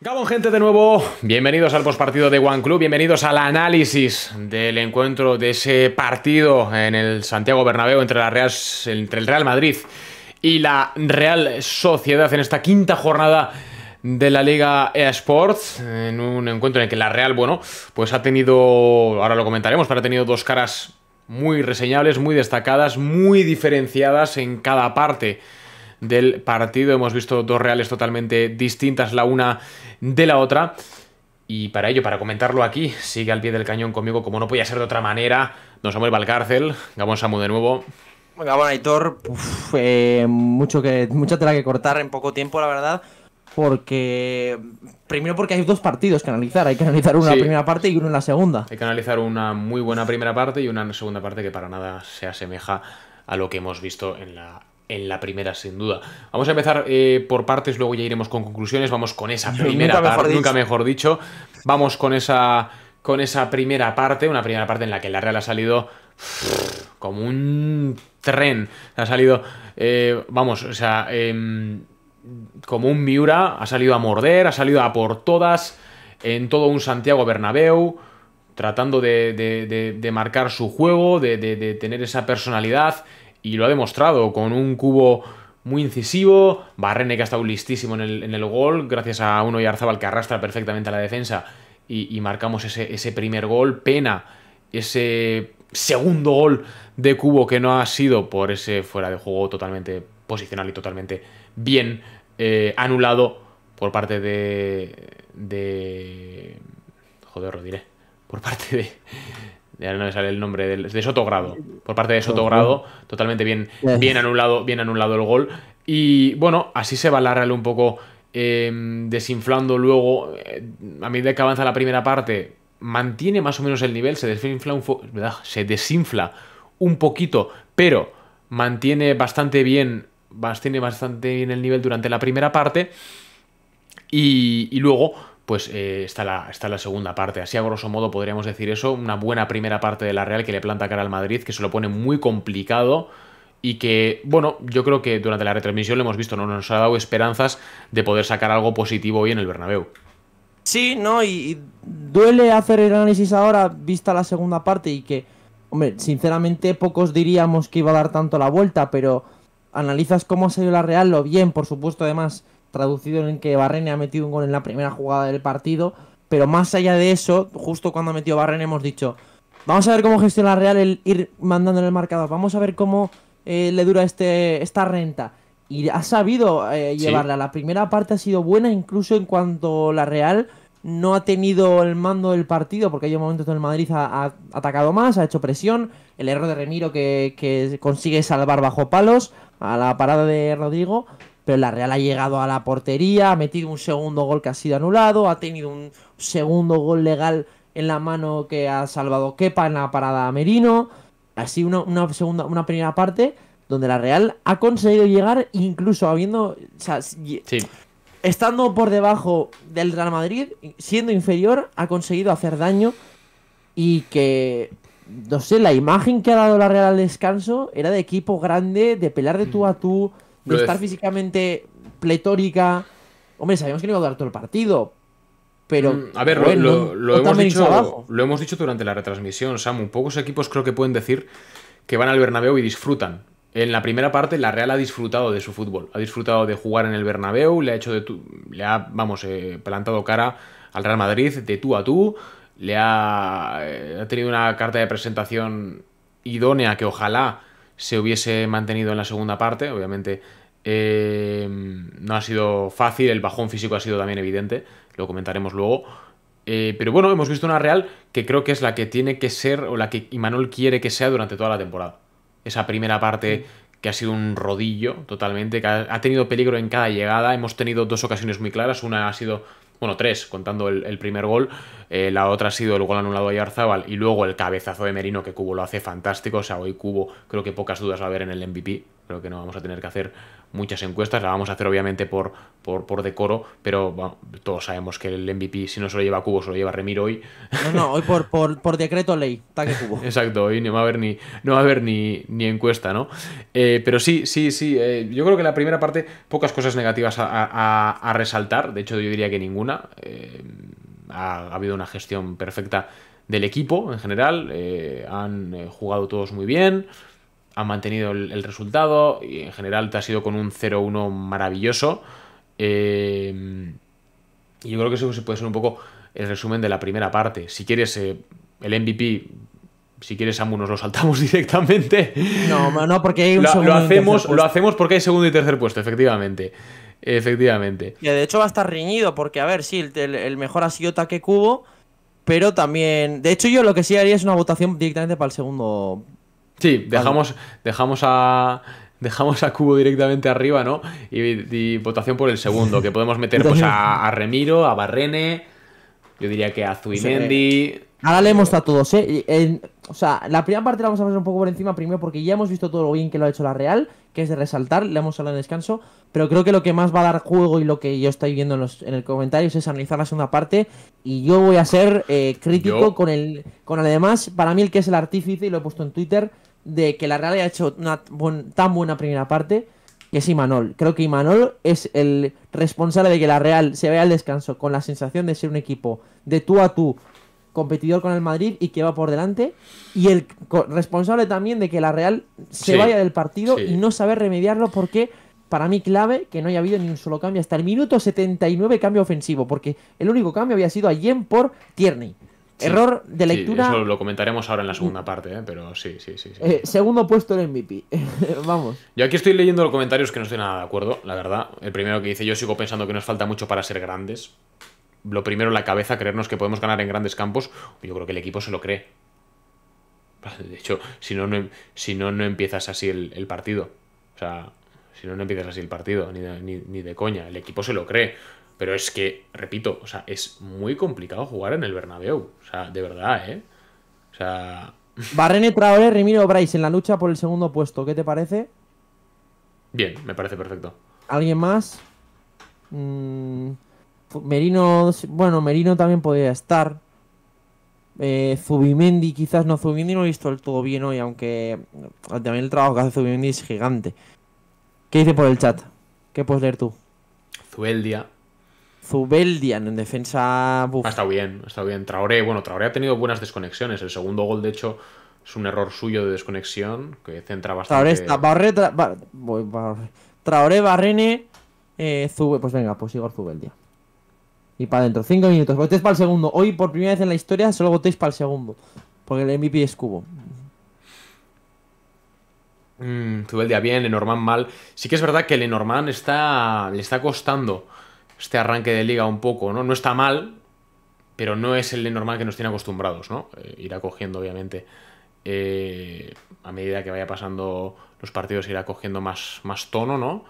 Gabón gente de nuevo, bienvenidos al postpartido de One Club, bienvenidos al análisis del encuentro de ese partido en el Santiago Bernabéu entre, el Real Madrid y la Real Sociedad en esta quinta jornada de la Liga eSports. en un encuentro en el que la Real, bueno, pues ha tenido, ahora lo comentaremos, pero ha tenido dos caras muy reseñables, muy destacadas, muy diferenciadas en cada parte del partido. Hemos visto dos reales totalmente distintas la una de la otra. Y para ello, para comentarlo aquí, sigue al pie del cañón conmigo, como no podía ser de otra manera, don Samuel Valcárcel. Gabón Samu de nuevo. Gabón Aitor, eh, mucho que, mucha tela que cortar en poco tiempo, la verdad. Porque. Primero, porque hay dos partidos que analizar. Hay que analizar una primera parte y una en la segunda. Hay que analizar una muy buena primera parte y una segunda parte que para nada se asemeja a lo que hemos visto en la en la primera, sin duda. Vamos a empezar eh, por partes, luego ya iremos con conclusiones. Vamos con esa primera parte, nunca mejor dicho. Vamos con esa, con esa primera parte, una primera parte en la que la Real ha salido como un tren. Ha salido, eh, vamos, o sea, em, como un Miura, ha salido a morder, ha salido a por todas, en todo un Santiago Bernabéu, tratando de, de, de marcar su juego, de tener esa personalidad y lo ha demostrado con un cubo muy incisivo, Barrene que ha estado listísimo en el, gol, gracias a uno y Arzabal que arrastra perfectamente a la defensa y, marcamos ese, primer gol, pena, ese segundo gol de cubo que no ha sido por ese fuera de juego totalmente posicional y totalmente bien eh, anulado por parte de... de... joder, lo diré. Por parte de, ya no me sale el nombre de Sotogrado, por parte de Sotogrado, totalmente bien, bien anulado, bien anulado el gol. Y bueno, así se va la Real un poco em, desinflando luego. Eh, a medida que avanza la primera parte, mantiene más o menos el nivel, se desinfla un, Se desinfla un poquito, pero mantiene bastante bien. Mantiene bastante bien el nivel durante la primera parte. y luego pues eh, está, la, está, la, segunda parte. Así a grosso modo podríamos decir eso, una buena primera parte de la Real que le planta cara al Madrid, que se lo pone muy complicado y que, bueno, yo creo que durante la retransmisión lo hemos visto, ¿no? nos ha dado esperanzas de poder sacar algo positivo hoy en el Bernabéu. Sí, ¿no? Y, y duele hacer el análisis ahora, vista la segunda parte, y que, hombre, sinceramente pocos diríamos que iba a dar tanto la vuelta, pero analizas cómo ha salido la Real, lo bien, por supuesto, además traducido en que Barrene ha metido un gol en la primera jugada del partido. Pero más allá de eso, justo cuando ha metido Barrene hemos dicho, vamos a ver cómo gestiona la Real el ir mandando en el marcador, vamos a ver cómo eh, le dura este, esta renta. Y ha sabido eh, llevarla. La primera parte ha sido buena, incluso en cuanto la Real no ha tenido el mando del partido, porque hay un momento donde el Madrid ha, atacado más, ha hecho presión. El error de Remiro que consigue salvar bajo palos a la parada de Rodrigo pero la Real ha llegado a la portería, ha metido un segundo gol que ha sido anulado, ha tenido un segundo gol legal en la mano que ha salvado Kepa en la parada a Merino. Así una, una, segunda, una primera parte donde la Real ha conseguido llegar incluso habiendo... Estando por debajo del Real Madrid, siendo inferior, ha conseguido hacer daño y que no sé, la imagen que ha dado la Real al descanso era de equipo grande, de pelear de tú a tú, de estar físicamente pletórica. Hombre, sabíamos que no iba a durar todo el partido. Pero. Mm, a ver, lo, hemos dicho, lo, hemos dicho, durante la retransmisión, Samu. Pocos equipos creo que pueden decir que van al Bernabéu y disfrutan. En la primera parte, la Real ha disfrutado de su fútbol. Ha disfrutado de jugar en el Bernabéu, le ha hecho de le ha, vamos, eh, plantado cara al Real Madrid de tú a tú. Le ha, eh, ha tenido una carta de presentación idónea que ojalá se hubiese mantenido en la segunda parte. Obviamente eh, no ha sido fácil, el bajón físico ha sido también evidente, lo comentaremos luego. Eh, pero bueno, hemos visto una Real que creo que es la que tiene que ser o la que Imanol quiere que sea durante toda la temporada. Esa primera parte que ha sido un rodillo totalmente, que ha tenido peligro en cada llegada. Hemos tenido dos ocasiones muy claras. Una ha sido bueno, tres, contando el, primer gol. Eh, la otra ha sido el gol anulado de Yarzábal y luego el cabezazo de Merino, que Cubo lo hace fantástico. O sea, hoy Cubo creo que pocas dudas va a haber en el MVP. Creo que no vamos a tener que hacer muchas encuestas, la vamos a hacer obviamente por, por, decoro, pero todos sabemos que el MVP si no se lo lleva Cubo, se lo lleva Remiro hoy. No, no, hoy por, por, por decreto ley, taque Cubo. Exacto, hoy no va a haber ni, no va a haber ni, encuesta, ¿no? Eh, pero sí, sí, sí, eh, yo creo que la primera parte pocas cosas negativas a, resaltar, de hecho yo diría que ninguna. Eh, ha, habido una gestión perfecta del equipo en general. han jugado todos muy bien ha mantenido el, resultado y en general te ha sido con un 0-1 maravilloso. Eh, yo creo que eso puede ser un poco el resumen de la primera parte. Si quieres eh, el MVP, si quieres ambos nos lo saltamos directamente. No, no, porque hay un segundo lo hacemos, lo hacemos porque hay segundo y tercer puesto, efectivamente. Efectivamente. Y de hecho va a estar riñido, porque a ver, sí, el, mejor ha sido Taque Cubo, pero también. De hecho, yo lo que sí haría es una votación directamente para el segundo Sí, dejamos, dejamos a dejamos a Cubo directamente arriba, ¿no? Y, votación por el segundo, que podemos meter pues a, Remiro, a Barrene, yo diría que a Zuinendi. Eh, le hemos dado a todos, ¿eh? o sea, la primera parte la vamos a hacer un poco por encima, primero porque ya hemos visto todo lo bien que lo ha hecho la Real, que es de resaltar, le hemos hablado en descanso, pero creo que lo que más va a dar juego y lo que yo estoy viendo en, los, en el comentarios es analizar la segunda parte y yo voy a ser eh, crítico con el con además, para mí el que es el artífice, y lo he puesto en Twitter, de que la Real haya hecho una tan buena primera parte, que es Imanol. Creo que Imanol es el responsable de que la Real se vaya al descanso con la sensación de ser un equipo de tú a tú competidor con el Madrid y que va por delante. Y el responsable también de que la Real se vaya del partido y no saber remediarlo porque para mí clave que no haya habido ni un solo cambio hasta el minuto 79 cambio ofensivo porque el único cambio había sido a Yen por Tierney. Error de lectura. eso lo comentaremos ahora en la segunda parte, ¿eh? pero sí, sí, sí. Eh, segundo puesto en MVP. Vamos. Yo aquí estoy leyendo los comentarios que no estoy nada de acuerdo, la verdad. El primero que dice: Yo sigo pensando que nos falta mucho para ser grandes. Lo primero, la cabeza, creernos que podemos ganar en grandes campos. Yo creo que el equipo se lo cree. De hecho, si no, no, em-, si no, no empiezas así el, partido. O sea, si no, no empiezas así el partido, ni ni, ni de coña. El equipo se lo cree. Pero es que, repito, o sea, es muy complicado jugar en el Bernabéu. O sea, de verdad, ¿eh? O sea... Barrene Traoré, Remiro Bryce en la lucha por el segundo puesto. ¿Qué te parece? Bien, me parece perfecto. ¿Alguien más? Mm, Merino... Bueno, Merino también podría estar. Eh, Zubimendi, quizás no. Zubimendi no he visto el todo bien hoy, aunque también el trabajo que hace Zubimendi es gigante. ¿Qué dice por el chat? ¿Qué puedes leer tú? Zueldia, Zubeldian en defensa. Ha estado bien, ha bien. Traoré, bueno, Traoré ha tenido buenas desconexiones. El segundo gol, de hecho, es un error suyo de desconexión que centra bastante. Traoré está. Barrene, eh, Pues venga, pues Igor Zubeldia. Y para adentro, 5 minutos. Votéis para el segundo. Hoy, por primera vez en la historia, solo votéis para el segundo. Porque el MVP es Cubo. Mm, Zubeldia bien, Lenormand mal. Sí que es verdad que Lenormand está, le está costando este arranque de liga un poco, ¿no? No está mal, pero no es el normal que nos tiene acostumbrados, ¿no? Eh, irá cogiendo, obviamente, eh, a medida que vaya pasando los partidos, irá cogiendo más, más tono, ¿no?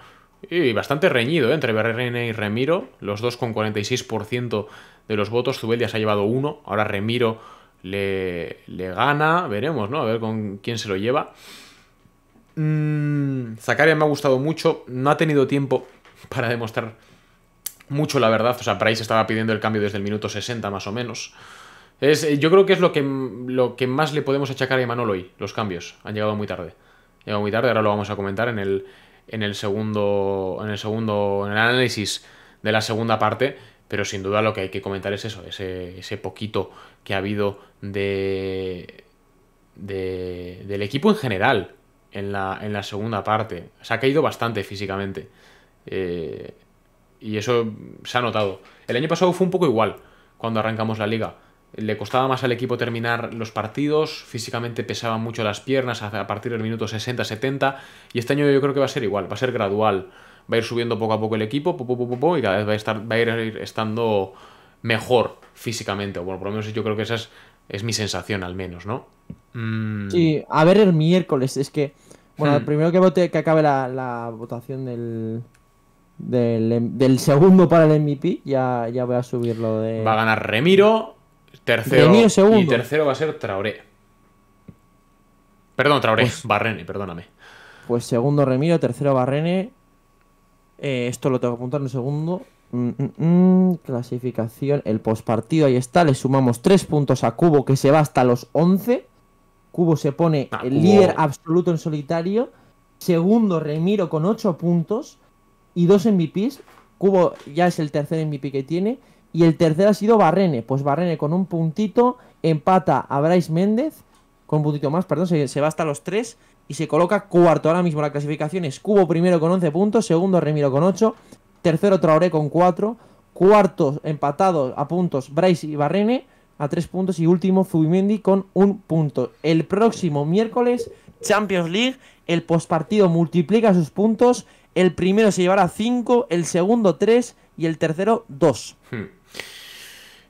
Y bastante reñido, ¿eh? Entre Berrene y Remiro, los dos con 46% de los votos, Zubeldia se ha llevado uno, ahora Remiro le, gana, veremos, ¿no? A ver con quién se lo lleva. Mm, Zacaria me ha gustado mucho, no ha tenido tiempo para demostrar mucho, la verdad. O sea, Price estaba pidiendo el cambio desde el minuto 60 más o menos. Eh, yo creo que es lo que, lo que más le podemos achacar a Emanuel hoy, los cambios. Han llegado muy tarde. Llegado muy tarde, ahora lo vamos a comentar en el, en el segundo. En el segundo. En el análisis de la segunda parte. Pero sin duda lo que hay que comentar es eso, ese, ese poquito que ha habido de, de, del equipo en general en la, en la segunda parte. Se ha caído bastante físicamente. Eh, y eso se ha notado. El año pasado fue un poco igual cuando arrancamos la liga. Le costaba más al equipo terminar los partidos, físicamente pesaba mucho las piernas a partir del minuto 60-70 y este año yo creo que va a ser igual, va a ser gradual. Va a ir subiendo poco a poco el equipo y cada vez va a, estar, va a ir estando mejor físicamente. O bueno, por lo menos yo creo que esa es, es mi sensación al menos, ¿no? Mm. Sí, a ver el miércoles, es que... Bueno, hmm. primero que, vote, que acabe la votación del, Em, del, segundo para el MVP, ya, ya voy a subirlo de. Va a ganar Remiro, tercero. Y tercero va a ser Traoré. Perdón, Traoré, pues- Barrene, perdóname. Pues segundo Remiro, tercero Barrene. Eh, esto lo tengo que apuntar en un segundo. Mm, mm, mm, clasificación, el postpartido, ahí está. Le sumamos 3 puntos a Cubo que se va hasta los 11. Cubo se pone ah, el líder absoluto en solitario. Segundo Remiro con 8 puntos y dos MVPs. Cubo ya es el tercer MVP que tiene. Y el tercer ha sido Barrene. Pues Barrene con un puntito empata a Bryce Méndez. Con un puntito más, perdón, se, va hasta los tres. Y se coloca cuarto. Ahora mismo la clasificación es Cubo primero con 11 puntos. Segundo Remiro con 8. Tercero Traoré con 4. ...cuarto empatado a puntos Bryce y Barrene a 3 puntos. Y último Zubimendi con un punto. El próximo miércoles Champions League. El postpartido multiplica sus puntos el primero se llevará 5, el segundo 3 y el tercero 2. Hmm.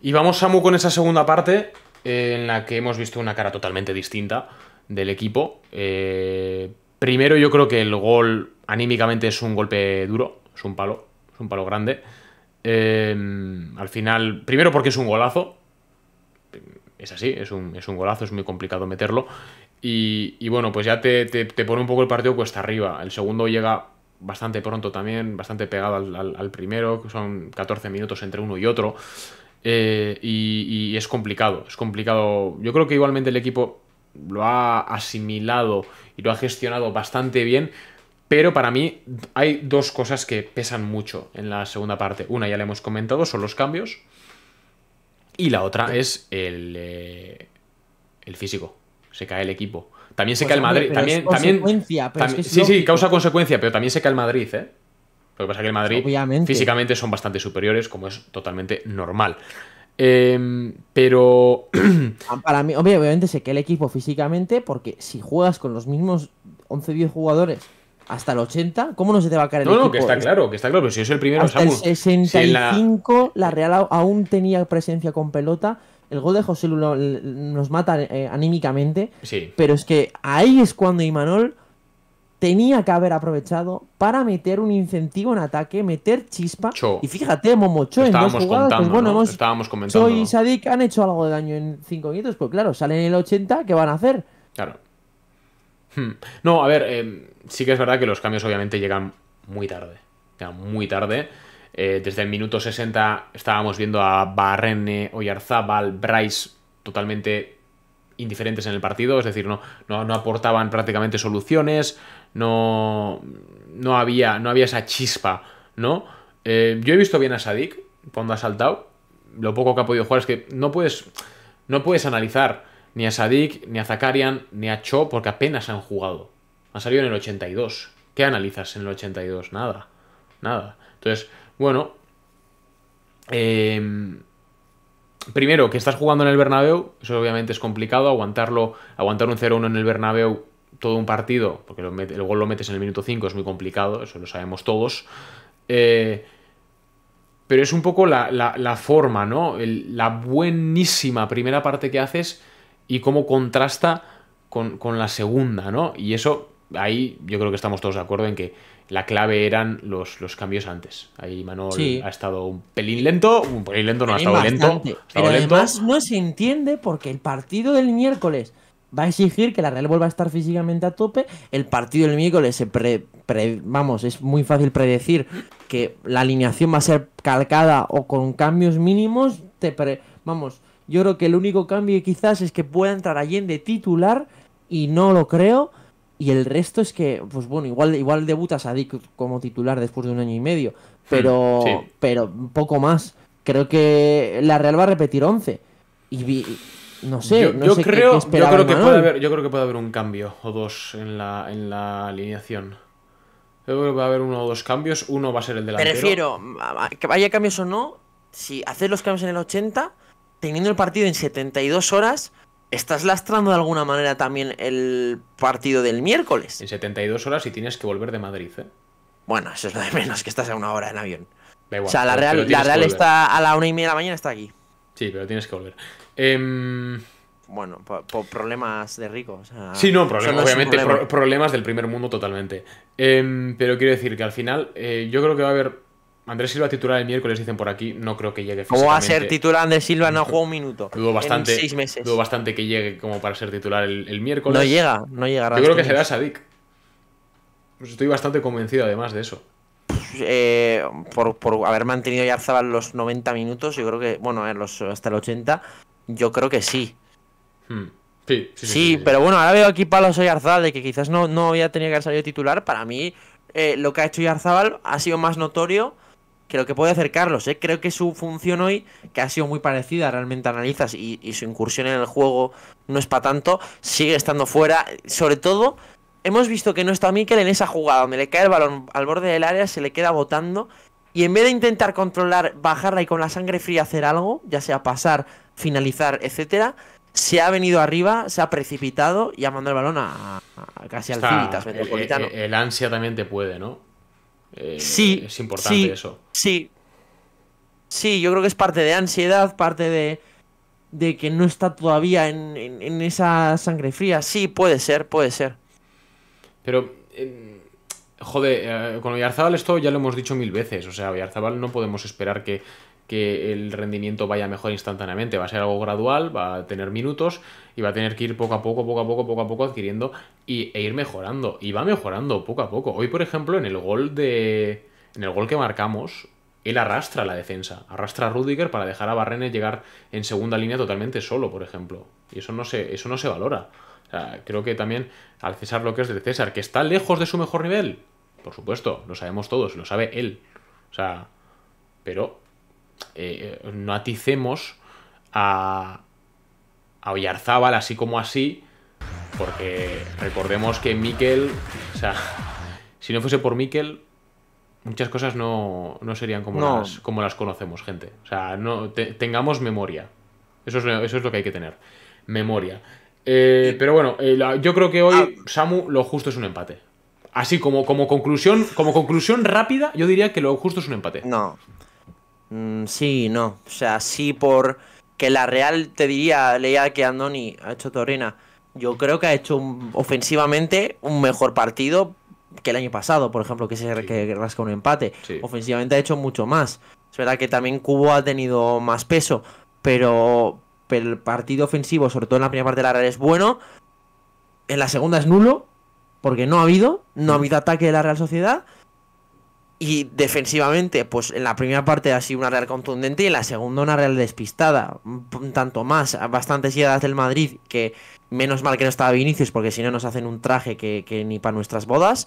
Y vamos, Samu, con esa segunda parte eh, en la que hemos visto una cara totalmente distinta del equipo. Eh, primero yo creo que el gol anímicamente es un golpe duro, es un palo, es un palo grande. Eh, al final, primero porque es un golazo, es así, es un, golazo, es muy complicado meterlo. Y, bueno, pues ya te, te, pone un poco el partido cuesta arriba. El segundo llega bastante pronto también, bastante pegado al, primero, que son 14 minutos entre uno y otro. Eh, y, es complicado, es complicado. Yo creo que igualmente el equipo lo ha asimilado y lo ha gestionado bastante bien, pero para mí hay dos cosas que pesan mucho en la segunda parte. Una ya la hemos comentado, son los cambios, y la otra es el, eh, el físico. Se cae el equipo. También se pues, cae el Madrid. También, consecuencia, pero también, sí, sí, causa consecuencia, pero también cae el Madrid, ¿eh? Lo que pasa es que el Madrid físicamente son bastante superiores, como es totalmente normal. Em, pero. Ah, para mí, obviamente, se cae el equipo físicamente, porque si juegas con los mismos 11-10 jugadores hasta el 80, ¿cómo no se te va a caer el equipo? No, que está claro, que está claro, pero si es el primero, hasta el 65, la... Real aún tenía presencia con pelota. El gol de José nos mata eh, anímicamente. Pero es que ahí es cuando Imanol tenía que haber aprovechado para meter un incentivo en ataque, meter chispa. Y fíjate, Momocho en dos jugadas, pues bueno, estábamos comentando. y Sadik han hecho algo de daño en 5 minutos, pues claro, salen en el 80, ¿qué van a hacer? Claro. Hmm. No, a ver, eh, sí que es verdad que los cambios obviamente llegan muy tarde. Llegan muy tarde. Eh, desde el minuto 60 estábamos viendo a Barrene, Oyarzábal, Bryce totalmente indiferentes en el partido, es decir, no, no, aportaban prácticamente soluciones, no, no, había, no había esa chispa, ¿no? Eh, yo he visto bien a Sadik cuando ha saltado, lo poco que ha podido jugar es que no puedes, no puedes analizar ni a Sadik, ni a Zakarian, ni a Cho, porque apenas han jugado. Han salido en el 82. ¿Qué analizas en el 82? Nada, nada. Entonces, bueno, em, primero, que estás jugando en el Bernabéu, eso obviamente es complicado, aguantarlo, aguantar un 0-1 en el Bernabéu todo un partido, porque el gol lo metes en el minuto 5, es muy complicado, eso lo sabemos todos. Eh, pero es un poco la, forma, ¿no? la buenísima primera parte que haces y cómo contrasta con, con, la segunda, ¿no? Y eso, ahí yo creo que estamos todos de acuerdo en que la clave eran los, los cambios antes. Ahí Manuel ha estado un pelín lento, un pelín lento no, ha estado lento. pero además no se entiende porque el partido del miércoles va a exigir que la Real vuelva a estar físicamente a tope. El partido del miércoles se vamos, es muy fácil predecir que la alineación va a ser calcada o con cambios mínimos. Te vamos, yo creo que el único cambio quizás es que pueda entrar Allende titular y no lo creo. Y el resto es que, pues bueno, igual, igual debutas a Dick como titular después de un año y medio, hmm, pero, pero poco más. Creo que la Real va a repetir 11. Y, no sé, yo, creo, yo creo que puede haber, Yo haber un cambio o dos en la, alineación. Yo creo que va a haber uno o dos cambios. Uno va a ser el delantero. Me refiero, que vaya cambios o no, si haces los cambios en el 80, teniendo el partido en 72 horas, estás lastrando de alguna manera también el partido del miércoles. En 72 horas y tienes que volver de Madrid, ¿eh? Bueno, eso es lo de menos, que estás a una hora en avión. Da o sea, la Real, está a la una y media de la mañana, está aquí. Sí, pero tienes que volver. Em, bueno, por, problemas de rico. sí, no, obviamente, problemas del primer mundo totalmente. Em, pero quiero decir que al final eh, yo creo que va a haber Andrés Silva titular el miércoles, dicen por aquí. No creo que llegue ¿Cómo va a ser titular Andrés Silva? No jugado un minuto. Dudo bastante, bastante que llegue como para ser titular el, miércoles. No llega, no llegará. Yo creo que será Sadik. Pues estoy bastante convencido además de eso. Pues, eh, por, haber mantenido Yarzabal los 90 minutos, yo creo que, bueno, eh, hasta el 80, yo creo que hmm. sí. Sí, sí, sí, sí, pero bueno, ahora veo aquí palos a Yarzabal de que quizás no, no había tenido que haber salido titular. Para mí, eh, lo que ha hecho Yarzabal ha sido más notorio creo que puede hacer Carlos. ¿eh? Creo que su función hoy, que ha sido muy parecida, realmente analizas y, y su incursión en el juego no es para tanto, sigue estando fuera. Sobre todo, hemos visto que no está Mikel en esa jugada donde le cae el balón al borde del área, se le queda botando. Y en vez de intentar controlar, bajarla y con la sangre fría hacer algo, ya sea pasar, finalizar, etcétera, se ha venido arriba, se ha precipitado y ha mandado el balón a, casi al Civitas metropolitano. el, ansia también te puede, ¿no? Eh, sí. Es importante eso. Sí. Sí, yo creo que es parte de ansiedad, parte de, que no está todavía en, esa sangre fría. Sí, puede ser, puede ser. Pero, eh, joder, con Villarzábal esto ya lo hemos dicho mil veces. O sea, Villarzábal no podemos esperar que que el rendimiento vaya mejor instantáneamente, va a ser algo gradual, va a tener minutos y va a tener que ir poco a poco, poco a poco, poco a poco adquiriendo y, e ir mejorando. Y va mejorando poco a poco. Hoy, por ejemplo, en el gol de. En el gol que marcamos, él arrastra la defensa, arrastra a Rudiger para dejar a Barrene llegar en segunda línea totalmente solo, por ejemplo. Y eso no se, eso no se valora. creo que también al César lo que es de César, que está lejos de su mejor nivel, por supuesto, lo sabemos todos, lo sabe él. O sea, pero eh, no aticemos a, a así como así, porque recordemos que Mikel, o sea, si no fuese por Mikel, muchas cosas no, serían como, Las, como las conocemos, gente. O sea, no, tengamos memoria. Eso es, eso es lo que hay que tener, memoria. Eh, pero bueno, eh, yo creo que hoy, ah. Samu, lo justo es un empate. Así como, como, conclusión, como conclusión rápida, yo diría que lo justo es un empate. No, Mm, sí, no. O sea, sí por que la Real, te diría, leía que Andoni ha hecho torrina Yo creo que ha hecho ofensivamente un mejor partido que el año pasado, por ejemplo, que se que rasca un empate. Ofensivamente ha hecho mucho más. Es verdad que también Cubo ha tenido más peso, pero, pero el partido ofensivo, sobre todo en la primera parte de la Real, es bueno. En la segunda es nulo, porque no ha habido, no ha habido ataque de la Real Sociedad. Y defensivamente, pues en la primera parte ha sido una Real contundente y en la segunda una Real despistada. tanto más, bastantes llegadas del Madrid, que menos mal que no estaba Vinicius, porque si no nos hacen un traje que, ni para nuestras bodas.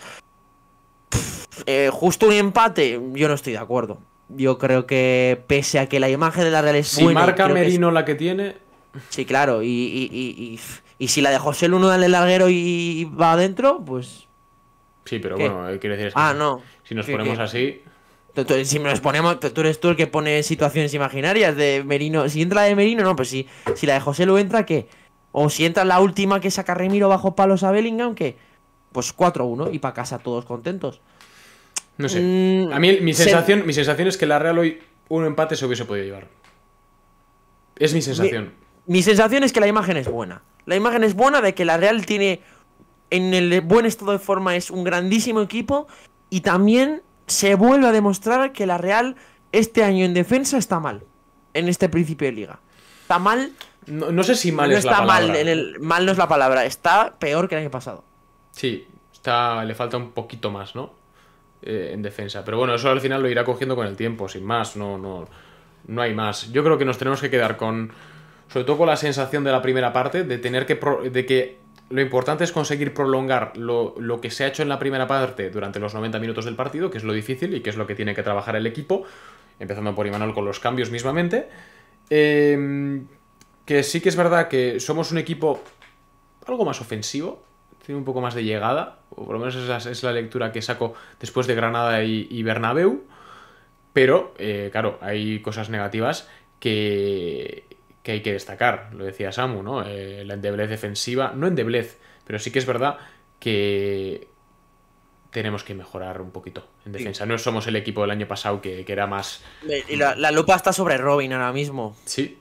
Eh, justo un empate, yo no estoy de acuerdo. Yo creo que pese a que la imagen de la Real es si marca Merino la que tiene... Sí, claro, y, si la de José uno del el larguero y va adentro, pues Sí, pero bueno, eh, quiero decir es ah, que si nos ponemos así... Tú, si nos ponemos, tú eres tú el que pone situaciones imaginarias de Merino. Si entra la de Merino, no, pues si, si la de José lo entra, ¿qué? O si entra la última que saca Remiro bajo palos a Bellingham, ¿qué? Pues 4-1 y para casa todos contentos. No sé. Mm, a mí mi sensación, mi sensación es que la Real hoy un empate se hubiese podido llevar. Es mi sensación. mi sensación es que la imagen es buena. La imagen es buena de que la Real tiene en el buen estado de forma es un grandísimo equipo y también se vuelve a demostrar que la Real este año en defensa está mal, en este principio de liga. Está mal... No, sé si mal es está la palabra. Mal, en el, mal no es la palabra, está peor que el año pasado. Sí, está, le falta un poquito más, ¿no? Eh, en defensa. Pero bueno, eso al final lo irá cogiendo con el tiempo, sin más, no, no, no hay más. Yo creo que nos tenemos que quedar con, sobre todo con la sensación de la primera parte, de tener que, de que lo importante es conseguir prolongar lo, que se ha hecho en la primera parte durante los 90 minutos del partido, que es lo difícil y que es lo que tiene que trabajar el equipo, empezando por Imanol con los cambios mismamente. Em, que sí que es verdad que somos un equipo algo más ofensivo, tiene un poco más de llegada, o por lo menos esa es la lectura que saco después de Granada y, y Bernabéu, pero eh, claro, hay cosas negativas que que hay que destacar. Lo decía Samu, ¿no? Eh, la endeblez defensiva, no endeblez, pero sí que es verdad que tenemos que mejorar un poquito en defensa. No somos el equipo del año pasado que, era más... la, lupa está sobre Robin ahora mismo. Sí.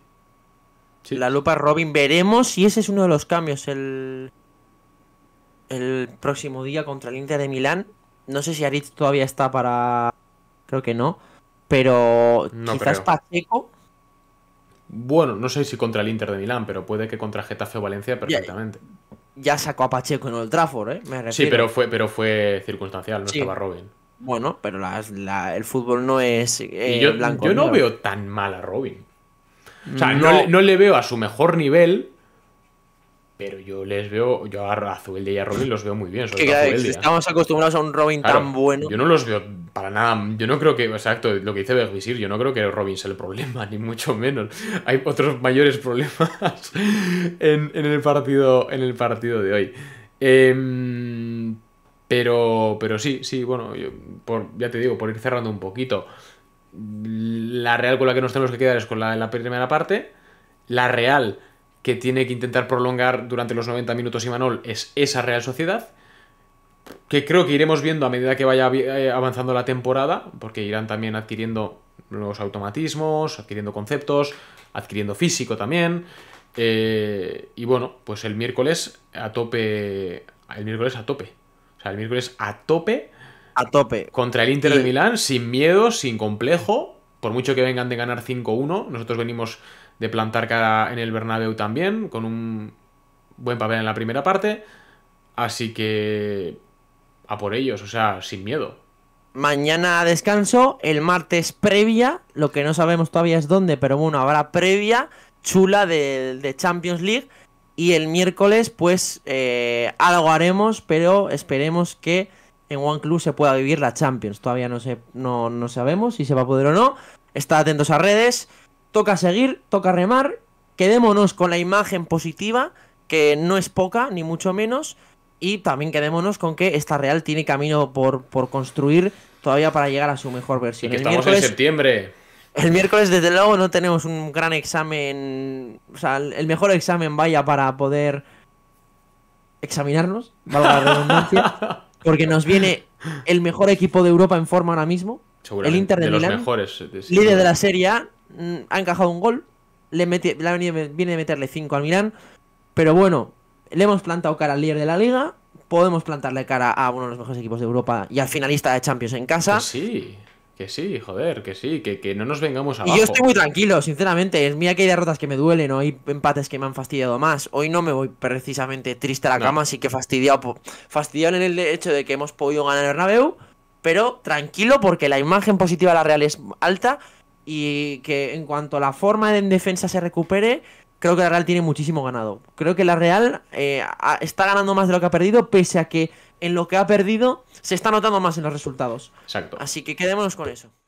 sí. La lupa Robin. Veremos si ese es uno de los cambios el, el próximo día contra el Inter de Milán. No sé si Aritz todavía está para... Creo que no. Pero quizás Pacheco bueno, no sé si contra el Inter de Milán, pero puede que contra Getafe o Valencia perfectamente. Ya, sacó a Pacheco en el Trafford, ¿eh? sí, pero fue, pero fue circunstancial, no estaba Robin. Bueno, pero el fútbol no es eh, yo, blanco. Yo no veo tan mal a Robin. O sea, no. le veo a su mejor nivel, pero yo les veo, yo a de y a Robin los veo muy bien. ¿eh? estamos acostumbrados a un Robin tan bueno. Yo no los veo para nada, yo no creo que, exacto, lo que dice Bergvisir, yo no creo que Robin sea el problema, ni mucho menos. Hay otros mayores problemas en, el, partido, en el partido de hoy. Em, pero, pero sí, sí, bueno, ya te digo, por ir cerrando un poquito, la Real con la que nos tenemos que quedar es con la, la primera parte, la Real que tiene que intentar prolongar durante los 90 minutos Imanol es esa Real Sociedad, que creo que iremos viendo a medida que vaya eh, avanzando la temporada, porque irán también adquiriendo los automatismos, adquiriendo conceptos, adquiriendo físico también. Eh, y bueno, pues el miércoles a tope. El miércoles a tope. O sea, el miércoles a tope. A tope. Contra el Inter de Milán, sin miedo, sin complejo. Por mucho que vengan de ganar 5-1, nosotros venimos de plantar cara en el Bernabéu también, con un buen papel en la primera parte. Así que a por ellos, o sea, sin miedo. Mañana descanso, el martes previa, lo que no sabemos todavía es dónde, pero bueno, habrá previa chula de, Champions League. Y el miércoles, pues eh, algo haremos, pero esperemos que en One Club se pueda vivir la Champions. Todavía no, no, no sabemos si se va a poder o no. Estad atentos a redes. Toca seguir, toca remar. Quedémonos con la imagen positiva, que no es poca, ni mucho menos. Y también quedémonos con que esta Real tiene camino por, construir todavía para llegar a su mejor versión. estamos en septiembre. El miércoles, desde luego, no tenemos un gran examen. O sea, el mejor examen vaya para poder examinarnos, valga la redundancia. porque nos viene el mejor equipo de Europa en forma ahora mismo. El Inter de, Milán, los mejores, líder de la Serie A, mm, ha encajado un gol. Le, viene de meterle 5 al Milán. Pero bueno, le hemos plantado cara al líder de la liga, podemos plantarle cara a uno de los mejores equipos de Europa y al finalista de Champions en casa. Que sí, que sí, joder, que sí, que, no nos vengamos abajo. Y yo estoy muy tranquilo, sinceramente. Es mía que hay derrotas que me duelen, hay empates que me han fastidiado más. Hoy no me voy precisamente triste a la cama, así que fastidiado, fastidiado en el hecho de que hemos podido ganar el Bernabéu, pero tranquilo porque la imagen positiva de la Real es alta y que en cuanto a la forma en defensa se recupere creo que la Real tiene muchísimo ganado. Creo que la Real eh, está ganando más de lo que ha perdido, pese a que en lo que ha perdido se está notando más en los resultados. Exacto. Así que quedémonos con eso.